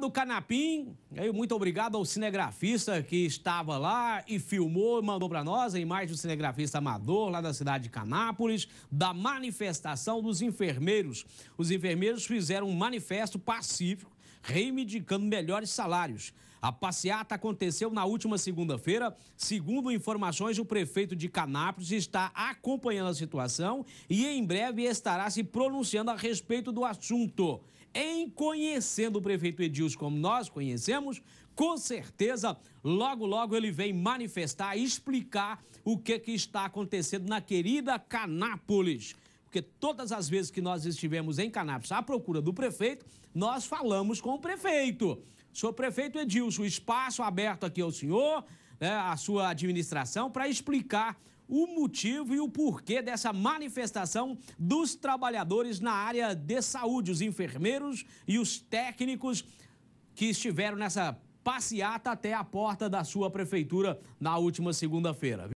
do Canapim. Aí, muito obrigado ao cinegrafista que estava lá e filmou, e mandou para nós a imagem do cinegrafista amador lá da cidade de Canápolis, da manifestação dos enfermeiros. Os enfermeiros fizeram um manifesto pacífico reivindicando melhores salários. A passeata aconteceu na última segunda-feira. Segundo informações, o prefeito de Canápolis está acompanhando a situação e em breve estará se pronunciando a respeito do assunto. Em conhecendo o prefeito Edilson como nós conhecemos, com certeza, logo, logo ele vem manifestar, explicar o que, que está acontecendo na querida Canápolis porque todas as vezes que nós estivemos em Canápolis à procura do prefeito, nós falamos com o prefeito. Senhor prefeito Edilson, espaço aberto aqui ao senhor, né, à sua administração, para explicar o motivo e o porquê dessa manifestação dos trabalhadores na área de saúde, os enfermeiros e os técnicos que estiveram nessa passeata até a porta da sua prefeitura na última segunda-feira.